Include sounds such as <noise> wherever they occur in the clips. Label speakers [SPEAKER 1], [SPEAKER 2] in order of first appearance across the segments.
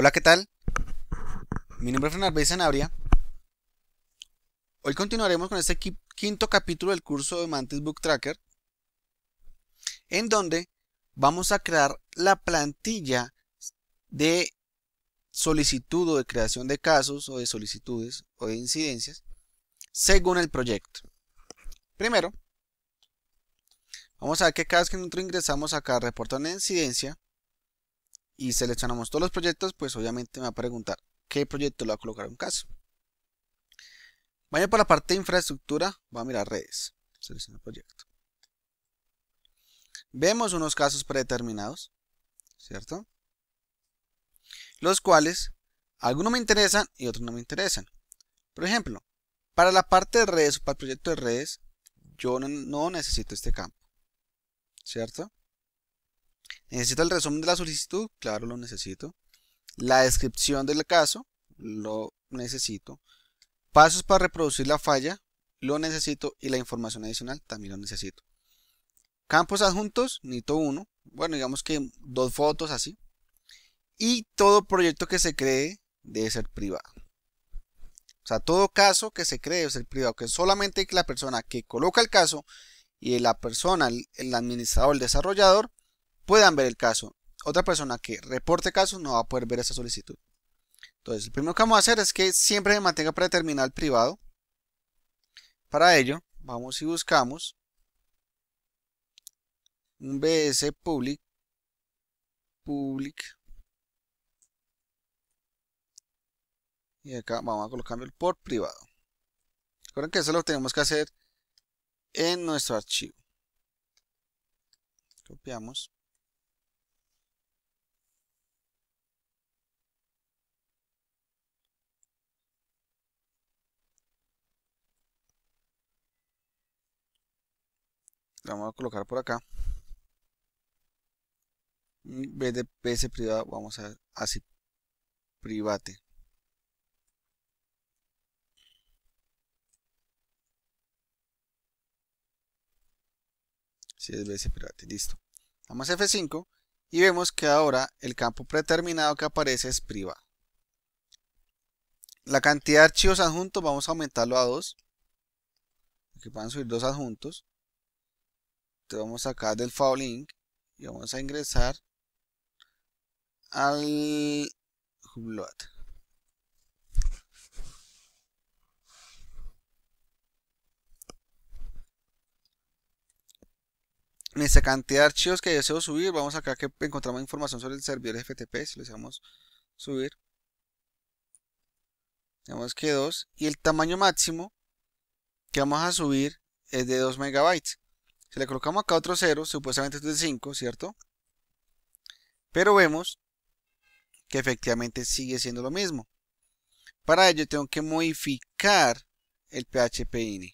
[SPEAKER 1] Hola, ¿qué tal? Mi nombre es Fernández Sanabria. Hoy continuaremos con este quinto capítulo del curso de Mantis Book Tracker, en donde vamos a crear la plantilla de solicitud o de creación de casos o de solicitudes o de incidencias según el proyecto. Primero, vamos a ver que cada vez que nosotros ingresamos acá a reportar una incidencia, y seleccionamos todos los proyectos, pues obviamente me va a preguntar qué proyecto le va a colocar un caso. Vaya por la parte de infraestructura, va a mirar redes. Selecciona proyecto. Vemos unos casos predeterminados, ¿cierto? Los cuales, algunos me interesan y otros no me interesan. Por ejemplo, para la parte de redes, para el proyecto de redes, yo no necesito este campo, ¿cierto? Necesito el resumen de la solicitud, claro, lo necesito. La descripción del caso, lo necesito. Pasos para reproducir la falla, lo necesito. Y la información adicional, también lo necesito. Campos adjuntos, necesito uno. Bueno, digamos que dos fotos así. Y todo proyecto que se cree debe ser privado. O sea, todo caso que se cree debe ser privado. Que solamente la persona que coloca el caso y la persona, el administrador, el desarrollador, puedan ver el caso. Otra persona que reporte caso no va a poder ver esa solicitud. Entonces, lo primero que vamos a hacer es que siempre se mantenga para privado. Para ello, vamos y buscamos un BS public public y acá vamos a el por privado recuerden que eso lo tenemos que hacer en nuestro archivo copiamos vamos a colocar por acá en vez de ps privado vamos a así private si es bs private listo damos f5 y vemos que ahora el campo predeterminado que aparece es privado la cantidad de archivos adjuntos vamos a aumentarlo a 2 que puedan subir dos adjuntos entonces vamos a sacar del link y vamos a ingresar al Hublot. En cantidad de archivos que deseo subir, vamos acá que encontramos información sobre el servidor FTP, si lo deseamos subir. Tenemos que 2. Y el tamaño máximo que vamos a subir es de 2 megabytes. Si le colocamos acá otro 0, supuestamente esto es 5, ¿cierto? Pero vemos que efectivamente sigue siendo lo mismo. Para ello tengo que modificar el phpINI.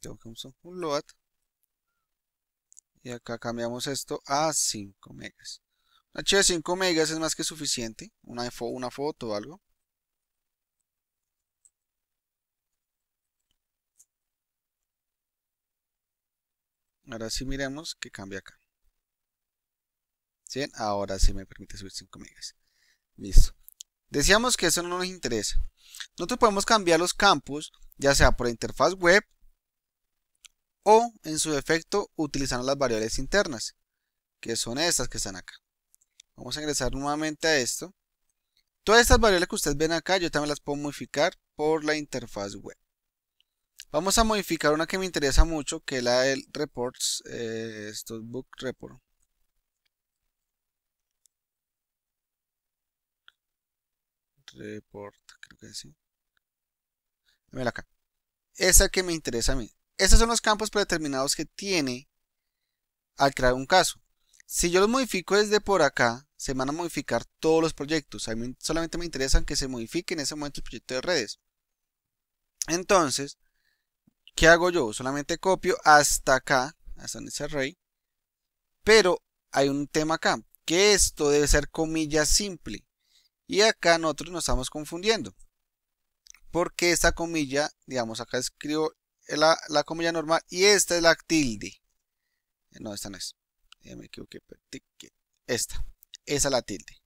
[SPEAKER 1] Tengo que usar un load. Y acá cambiamos esto a 5 megas. H de 5 megas es más que suficiente. Una, foto o algo. Ahora sí miremos que cambia acá. ¿Sí? Ahora sí me permite subir 5 megas. Listo. Decíamos que eso no nos interesa. Nosotros podemos cambiar los campos, ya sea por interfaz web o, en su defecto, utilizando las variables internas, que son estas que están acá. Vamos a ingresar nuevamente a esto. Todas estas variables que ustedes ven acá, yo también las puedo modificar por la interfaz web. Vamos a modificar una que me interesa mucho, que es la del reports, eh, es book report. Report, creo que es así. Mira acá. Esa que me interesa a mí. Estos son los campos predeterminados que tiene al crear un caso. Si yo los modifico desde por acá, se van a modificar todos los proyectos. A mí solamente me interesan que se modifique en ese momento el proyecto de redes. Entonces, ¿qué hago yo? Solamente copio hasta acá, hasta en ese array. Pero hay un tema acá, que esto debe ser comilla simple. Y acá nosotros nos estamos confundiendo. Porque esta comilla, digamos, acá escribo la, comilla normal y esta es la tilde. Eh, no, esta no es. Ya eh, me equivoqué. Esta es la tilde.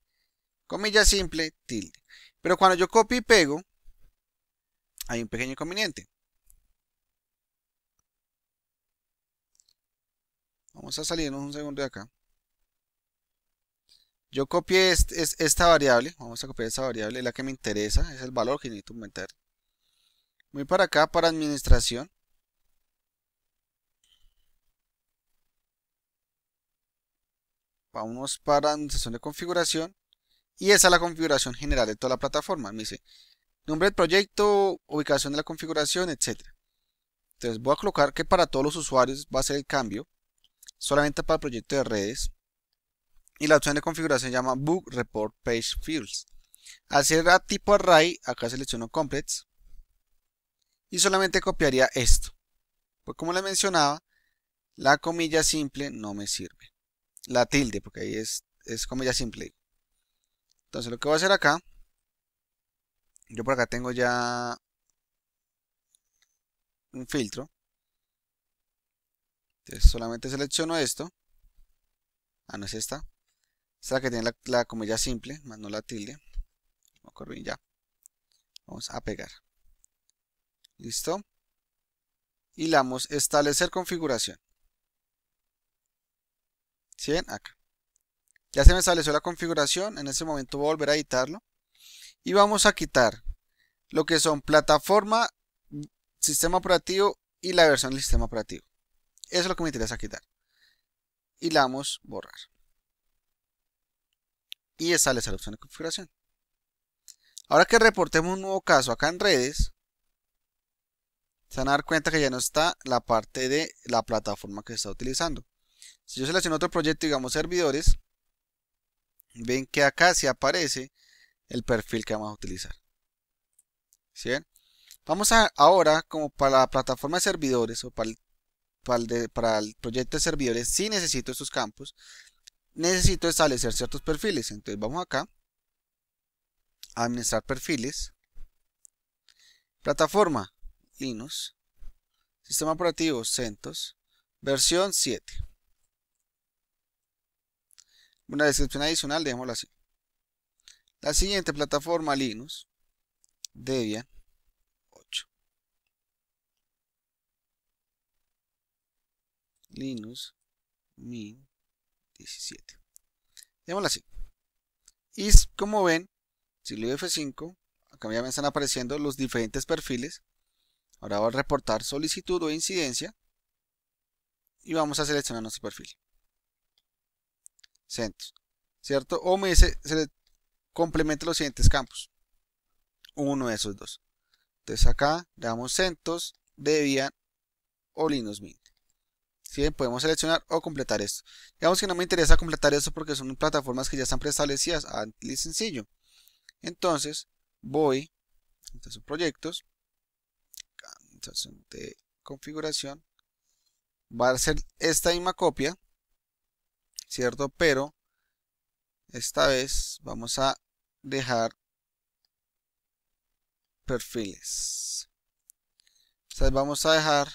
[SPEAKER 1] Comilla simple, tilde. Pero cuando yo copio y pego, hay un pequeño inconveniente. Vamos a salirnos un segundo de acá. Yo copié esta variable, vamos a copiar esta variable, la que me interesa, es el valor que necesito meter. Voy para acá, para administración. vamos para sesión de configuración y esa es la configuración general de toda la plataforma. Me dice nombre del proyecto, ubicación de la configuración, etc. Entonces voy a colocar que para todos los usuarios va a ser el cambio, solamente para el proyecto de redes. Y la opción de configuración se llama Book Report Page Fields. Al ser a tipo array, acá selecciono Complex y solamente copiaría esto. Pues como les mencionaba, la comilla simple no me sirve la tilde, porque ahí es, es comilla simple. Entonces lo que voy a hacer acá, yo por acá tengo ya un filtro. Entonces solamente selecciono esto. Ah, no es esta. Esta que tiene la, comilla simple, más no la tilde. Vamos ya. Vamos a pegar. Listo. Y le damos establecer configuración. Acá. Ya se me estableció la configuración. En este momento voy a volver a editarlo. Y vamos a quitar lo que son plataforma, sistema operativo y la versión del sistema operativo. Eso es lo que me interesa quitar. Y la a borrar. Y sale esa opción de configuración. Ahora que reportemos un nuevo caso acá en redes, se van a dar cuenta que ya no está la parte de la plataforma que se está utilizando. Si yo selecciono otro proyecto, digamos servidores, ven que acá se aparece el perfil que vamos a utilizar. ¿Sí Vamos a, ahora, como para la plataforma de servidores o para el, para, el proyecto de servidores, si necesito estos campos, necesito establecer ciertos perfiles. Entonces vamos acá, administrar perfiles, plataforma Linux, sistema operativo CentOS, versión 7 una descripción adicional, dejémosla así. La siguiente plataforma Linux, Debian 8. Linux min 17. Dejémosla así. Y como ven, si le F5, acá ya me están apareciendo los diferentes perfiles. Ahora voy a reportar solicitud o incidencia y vamos a seleccionar nuestro perfil centros, ¿cierto? O me dice, se le complementa los siguientes campos, uno de esos dos. Entonces acá le damos centros, Debian o Linux Mint. ¿Sí? Podemos seleccionar o completar esto. Digamos que no me interesa completar esto porque son plataformas que ya están preestablecidas, y ah, sencillo. Entonces voy, sus proyectos, de configuración, va a ser esta misma copia, ¿cierto? Pero esta vez vamos a dejar perfiles. O vamos a dejar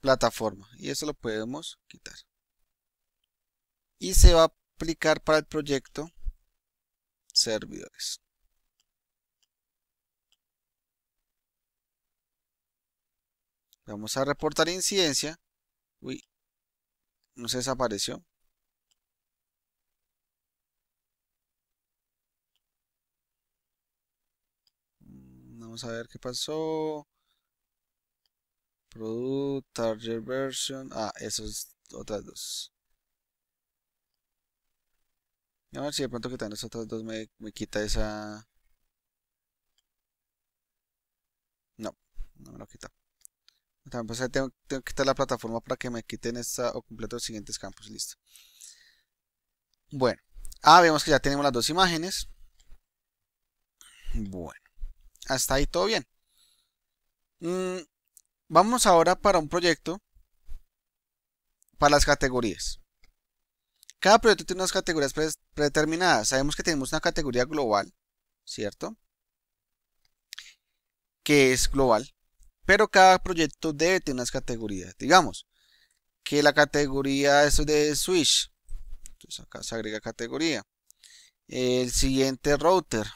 [SPEAKER 1] plataforma y eso lo podemos quitar. Y se va a aplicar para el proyecto servidores. Vamos a reportar incidencia. Uy, no se desapareció. Vamos a ver qué pasó. Product, Target Version. Ah, esos otras dos. A ver si de pronto que también otras dos me, quita esa... No, no me lo quita. Pues, tengo, tengo, que quitar la plataforma para que me quiten esta o completo los siguientes campos. Listo. Bueno. Ah, vemos que ya tenemos las dos imágenes. Bueno hasta ahí todo bien. Mm, vamos ahora para un proyecto, para las categorías. Cada proyecto tiene unas categorías predeterminadas. Sabemos que tenemos una categoría global, ¿cierto? Que es global. Pero cada proyecto debe tener unas categorías. Digamos que la categoría es de Switch. Entonces acá se agrega categoría. El siguiente router.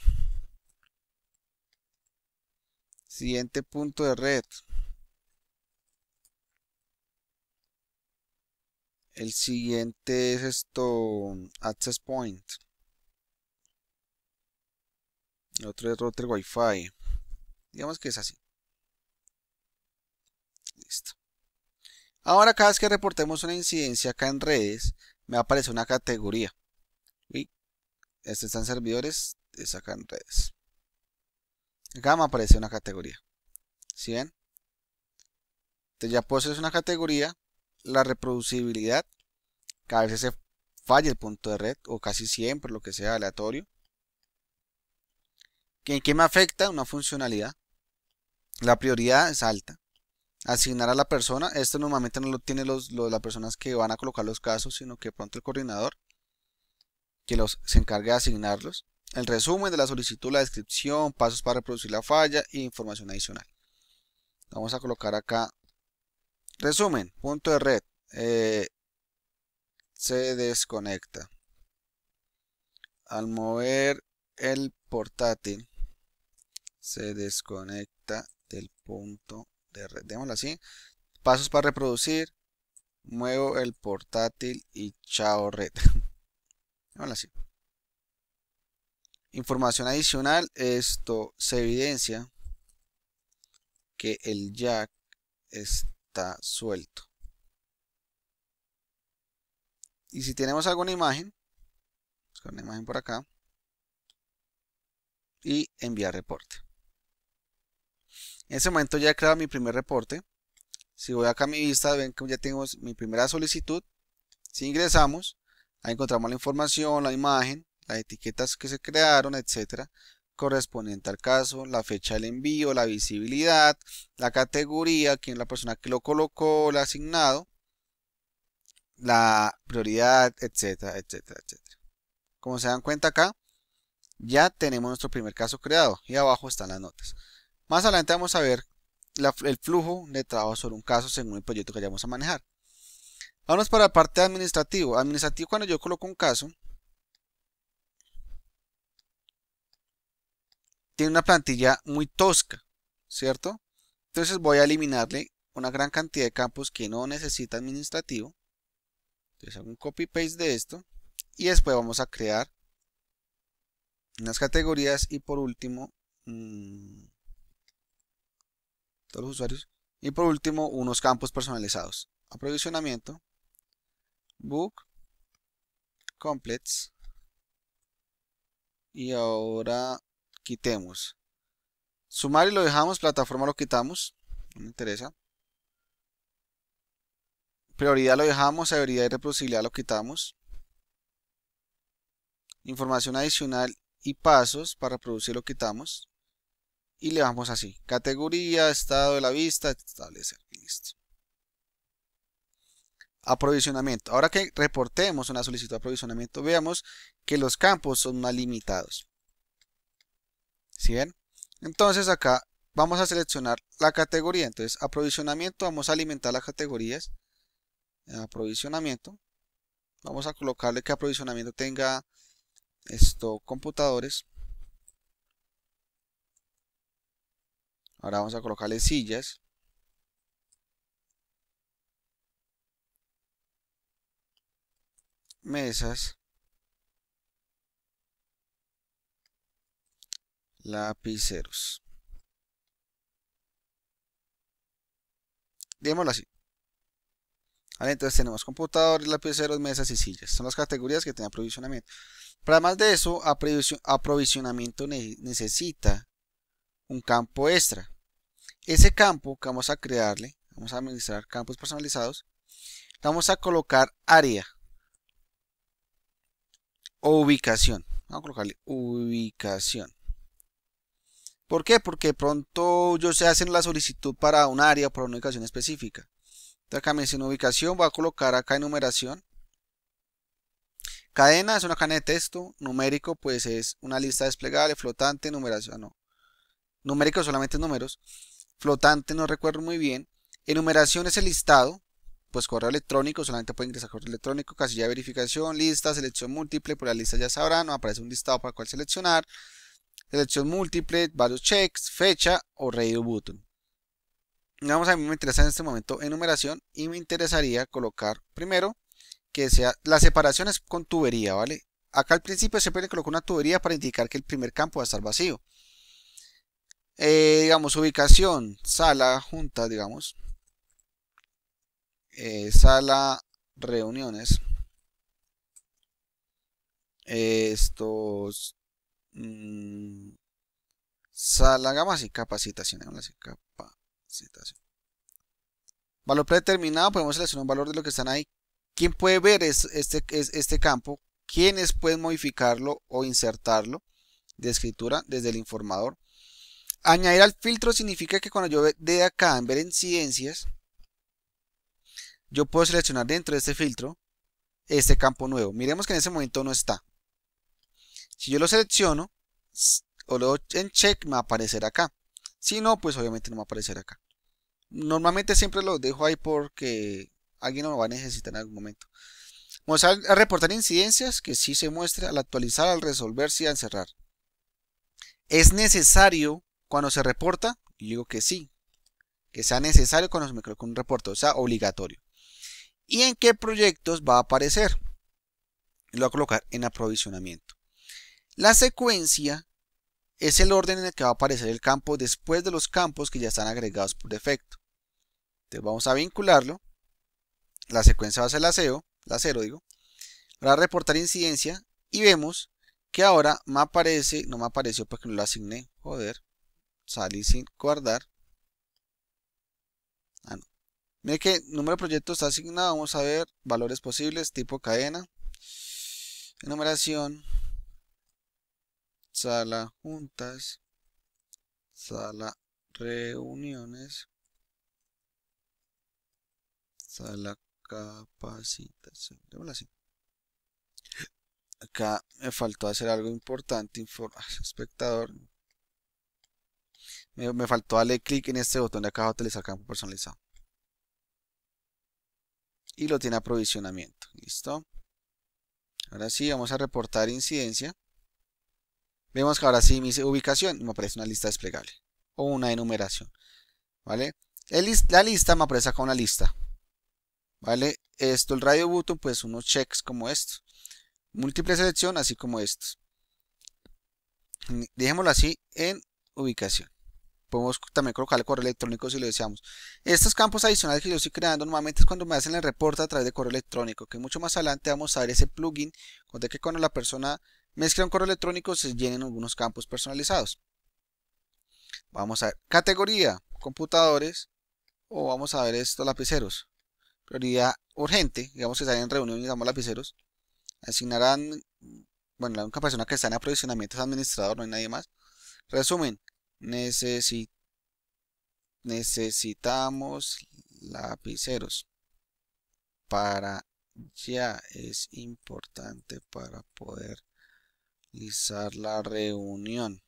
[SPEAKER 1] Siguiente punto de red. El siguiente es esto, Access Point. otro es router wi Digamos que es así. Listo. Ahora cada vez que reportemos una incidencia acá en redes, me aparece una categoría. y Este está servidores, es acá en redes. Gama aparece una categoría. ¿Sí ven? Entonces ya es una categoría, la reproducibilidad, Cada vez se falla el punto de red, o casi siempre, lo que sea aleatorio. ¿En qué me afecta? Una funcionalidad. La prioridad es alta. Asignar a la persona, esto normalmente no lo tienen las personas que van a colocar los casos, sino que pronto el coordinador que los, se encargue de asignarlos el resumen de la solicitud, la descripción, pasos para reproducir la falla e información adicional. Vamos a colocar acá resumen, punto de red, eh, se desconecta. Al mover el portátil, se desconecta del punto de red. Démoslo así. Pasos para reproducir, muevo el portátil y chao red. <laughs> Démoslo así. Información adicional, esto se evidencia que el jack está suelto. Y si tenemos alguna imagen, con una imagen por acá, y enviar reporte. En ese momento ya he creado mi primer reporte. Si voy acá a mi vista, ven que ya tengo mi primera solicitud. Si ingresamos, ahí encontramos la información, la imagen, las etiquetas que se crearon, etcétera, correspondiente al caso, la fecha del envío, la visibilidad, la categoría, quién es la persona que lo colocó, el asignado, la prioridad, etcétera, etcétera, etcétera. Como se dan cuenta acá, ya tenemos nuestro primer caso creado y abajo están las notas. Más adelante vamos a ver el flujo de trabajo sobre un caso según el proyecto que vayamos a manejar. Vamos para la parte administrativa. Administrativo cuando yo coloco un caso, tiene una plantilla muy tosca, ¿cierto? Entonces voy a eliminarle una gran cantidad de campos que no necesita administrativo. Entonces hago un copy paste de esto y después vamos a crear unas categorías y por último mm, todos los usuarios y por último unos campos personalizados. Aprovisionamiento, book, complets y ahora quitemos. Sumar y lo dejamos, plataforma lo quitamos, no me interesa. Prioridad lo dejamos, severidad y reproducibilidad lo quitamos. Información adicional y pasos para reproducir lo quitamos. Y le damos así, categoría, estado de la vista, establecer, listo. Aprovisionamiento. Ahora que reportemos una solicitud de aprovisionamiento, veamos que los campos son más limitados. ¿Sí Entonces acá vamos a seleccionar la categoría. Entonces, aprovisionamiento, vamos a alimentar las categorías. Aprovisionamiento. Vamos a colocarle que aprovisionamiento tenga esto, computadores. Ahora vamos a colocarle sillas. Mesas. Lapiceros. Digámoslo así. entonces tenemos computadores, lapiceros, mesas y sillas. Son las categorías que tiene aprovisionamiento. Pero además de eso, aprovisionamiento necesita un campo extra. Ese campo que vamos a crearle, vamos a administrar campos personalizados, vamos a colocar área o ubicación. Vamos a colocarle ubicación. ¿Por qué? Porque pronto yo se hacen la solicitud para un área, para una ubicación específica. Entonces acá me dice ubicación, voy a colocar acá enumeración. Cadena es una cadena de texto, numérico pues es una lista desplegable, flotante, numeración, no. Numérico solamente números, flotante no recuerdo muy bien. Enumeración es el listado, pues correo electrónico, solamente puede ingresar correo electrónico, casilla de verificación, lista, selección múltiple, por pues, la lista ya sabrán, no aparece un listado para cual seleccionar selección múltiple, varios checks, fecha o radio button. Vamos a mí me interesa en este momento enumeración y me interesaría colocar primero que sea la separación es con tubería, ¿vale? Acá al principio se puede colocar una tubería para indicar que el primer campo va a estar vacío. Eh, digamos, ubicación, sala junta, digamos. Eh, sala reuniones. estos Mm, y capacitación. Valor predeterminado, podemos seleccionar un valor de lo que están ahí. ¿Quién puede ver este, este campo? ¿Quiénes pueden modificarlo o insertarlo de escritura desde el informador? Añadir al filtro significa que cuando yo de acá en ver incidencias, yo puedo seleccionar dentro de este filtro este campo nuevo. Miremos que en ese momento no está. Si yo lo selecciono o lo doy en check, me va a aparecer acá. Si no, pues obviamente no me va a aparecer acá. Normalmente siempre lo dejo ahí porque alguien lo va a necesitar en algún momento. Vamos a reportar incidencias que sí se muestra al actualizar, al resolver, sí al cerrar. ¿Es necesario cuando se reporta? digo que sí. Que sea necesario cuando se me coloque un reporte, o sea, obligatorio. ¿Y en qué proyectos va a aparecer? Lo voy a colocar en aprovisionamiento. La secuencia es el orden en el que va a aparecer el campo después de los campos que ya están agregados por defecto. Entonces vamos a vincularlo. La secuencia va a ser la 0, la cero digo. Ahora reportar incidencia y vemos que ahora me aparece, no me apareció porque no lo asigné, joder, salí sin guardar. Ah, no. Mire que número de proyectos está asignado, vamos a ver, valores posibles, tipo cadena, enumeración, sala juntas, sala reuniones, sala capacitación. así. Acá me faltó hacer algo importante, informar ah, espectador. Me, faltó darle clic en este botón de acá abajo, utilizar campo personalizado. Y lo tiene aprovisionamiento. Listo. Ahora sí, vamos a reportar incidencia. Vemos que ahora sí me dice ubicación me aparece una lista desplegable o una enumeración. ¿Vale? la lista me aparece acá una lista. ¿Vale? Esto, el radio button, pues unos checks como estos. Múltiple selección, así como estos. Dejémoslo así en ubicación. Podemos también colocar el correo electrónico si lo deseamos. Estos campos adicionales que yo estoy creando normalmente es cuando me hacen el reporte a través de correo electrónico, que mucho más adelante vamos a ver ese plugin, donde que cuando la persona Mezcla un correo electrónico, se llenen algunos campos personalizados. Vamos a ver, categoría, computadores, o vamos a ver estos lapiceros. Prioridad urgente, digamos que están en reunión y lapiceros. Asignarán, bueno, la única persona que está en aprovisionamiento es administrador, no hay nadie más. Resumen, necesitamos lapiceros para ya es importante para poder la reunión.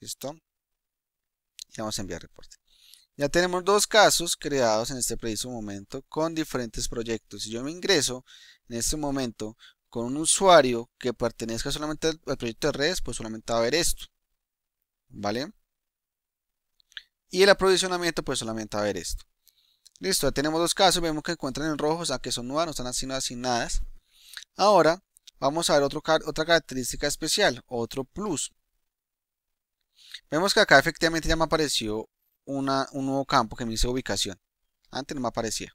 [SPEAKER 1] ¿Listo? Y vamos a enviar reporte. Ya tenemos dos casos creados en este preciso momento con diferentes proyectos. Si yo me ingreso en este momento con un usuario que pertenezca solamente al, proyecto de redes, pues solamente va a ver esto. ¿Vale? Y el aprovisionamiento, pues solamente va a ver esto. Listo, ya tenemos dos casos, vemos que encuentran en rojo, o ah, sea que son nuevas, no están asignadas. Ahora, vamos a ver otra característica especial, otro plus. Vemos que acá efectivamente ya me apareció un nuevo campo que me dice ubicación. Antes no me aparecía,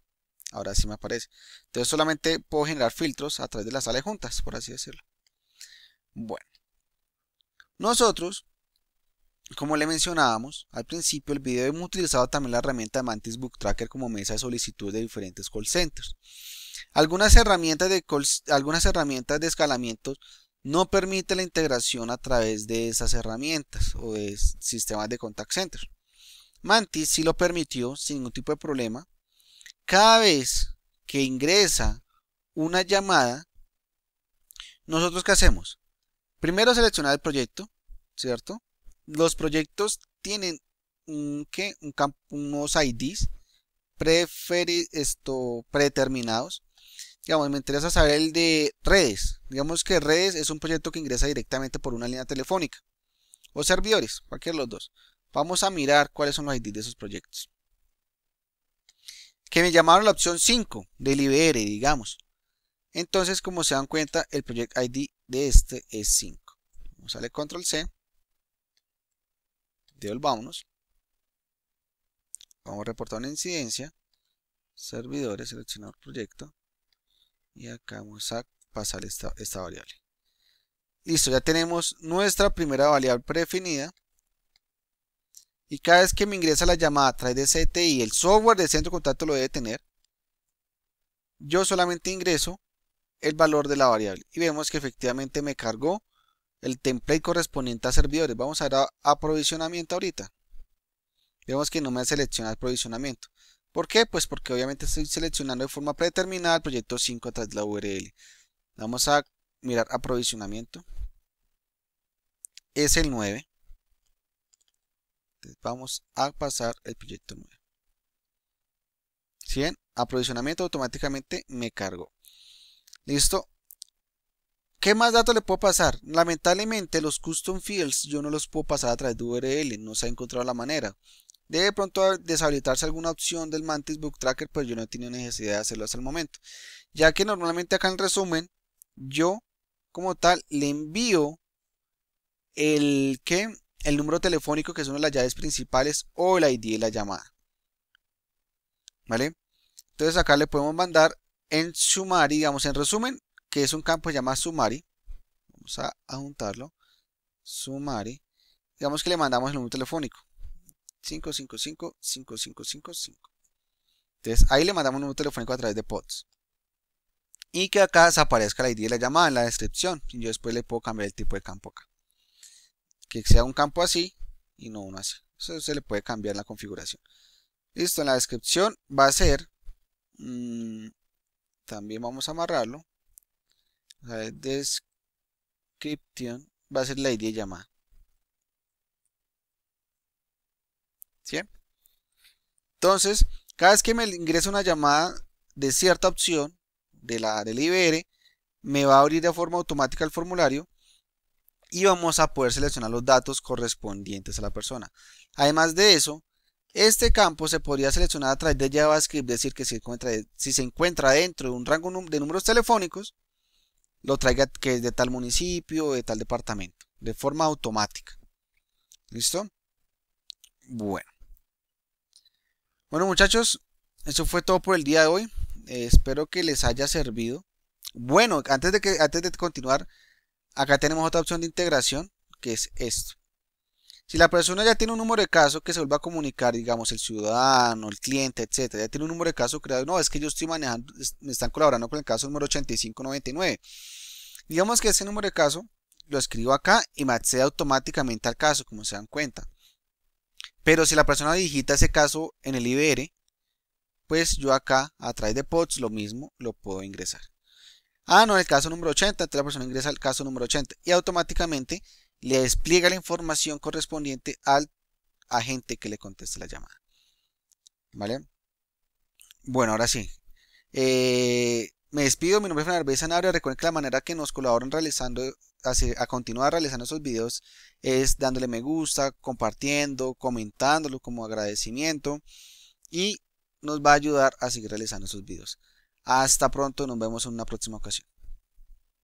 [SPEAKER 1] ahora sí me aparece. Entonces solamente puedo generar filtros a través de las sala juntas, por así decirlo. Bueno, nosotros, como le mencionábamos al principio del video, hemos utilizado también la herramienta de Mantis Book Tracker como mesa de solicitud de diferentes call centers. Algunas herramientas de, algunas herramientas de escalamiento no permiten la integración a través de esas herramientas o de sistemas de contact center. Mantis sí lo permitió sin ningún tipo de problema. Cada vez que ingresa una llamada, nosotros qué hacemos? Primero seleccionar el proyecto, ¿cierto? Los proyectos tienen un, ¿qué? Un campo, unos IDs esto, predeterminados digamos, me interesa saber el de redes. Digamos que redes es un proyecto que ingresa directamente por una línea telefónica o servidores, cualquiera de los dos. Vamos a mirar cuáles son los ID de esos proyectos. Que me llamaron la opción 5, delibere, digamos. Entonces, como se dan cuenta, el Project ID de este es 5. Vamos a darle control C. Devolvámonos. Vamos a reportar una incidencia. Servidores, seleccionar proyecto. Y acá vamos a pasar esta, variable. Listo, ya tenemos nuestra primera variable predefinida. Y cada vez que me ingresa la llamada a través de CTI, el software del centro de contacto lo debe tener. Yo solamente ingreso el valor de la variable. Y vemos que efectivamente me cargó el template correspondiente a servidores. Vamos a dar a aprovisionamiento ahorita. Vemos que no me selecciona el aprovisionamiento, ¿Por qué? Pues porque obviamente estoy seleccionando de forma predeterminada el proyecto 5 a través de la URL. Vamos a mirar aprovisionamiento. Es el 9. vamos a pasar el proyecto 9. ¿Sí aprovisionamiento automáticamente me cargo. Listo. ¿Qué más datos le puedo pasar? Lamentablemente los custom fields yo no los puedo pasar a través de URL, no se ha encontrado la manera. Debe pronto deshabilitarse alguna opción del Mantis Book Tracker, pero pues yo no he tenido necesidad de hacerlo hasta el momento. Ya que normalmente acá en resumen, yo como tal le envío el, ¿qué? el número telefónico que es una de las llaves principales o el ID de la llamada. ¿Vale? Entonces acá le podemos mandar en Sumari, digamos en resumen, que es un campo llamado Sumari. Vamos a, a juntarlo. Sumari. Digamos que le mandamos el número telefónico. 555 555 Entonces ahí le mandamos un número telefónico a través de POTS. Y que acá aparezca la ID de la llamada en la descripción. Y yo después le puedo cambiar el tipo de campo acá. Que sea un campo así y no uno así. Eso se le puede cambiar la configuración. Listo, en la descripción va a ser. Mm, también vamos a amarrarlo. La va a ser la ID de llamada. ¿sí? Entonces, cada vez que me ingresa una llamada de cierta opción de la del IBR, me va a abrir de forma automática el formulario y vamos a poder seleccionar los datos correspondientes a la persona. Además de eso, este campo se podría seleccionar a través de JavaScript, es decir, que si, se encuentra dentro de un rango de números telefónicos, lo traiga que es de tal municipio, o de tal departamento, de forma automática. ¿Listo? Bueno. Bueno muchachos, eso fue todo por el día de hoy. Eh, espero que les haya servido. Bueno, antes de, que, antes de continuar, acá tenemos otra opción de integración, que es esto. Si la persona ya tiene un número de caso que se vuelva a comunicar, digamos, el ciudadano, el cliente, etcétera, ya tiene un número de caso creado, no, es que yo estoy manejando, me están colaborando con el caso número 8599. Digamos que ese número de caso lo escribo acá y me accede automáticamente al caso, como se dan cuenta. Pero si la persona digita ese caso en el IBR, pues yo acá a través de POTS lo mismo lo puedo ingresar. Ah, no, el caso número 80, entonces la persona ingresa al caso número 80 y automáticamente le despliega la información correspondiente al agente que le conteste la llamada. ¿Vale? Bueno, ahora sí. Eh, me despido, mi nombre es Fernando Sanabria. Recuerden que la manera que nos colaboran realizando a, continuar realizando esos videos es dándole me gusta, compartiendo, comentándolo como agradecimiento y nos va a ayudar a seguir realizando esos videos. Hasta pronto, nos vemos en una próxima ocasión.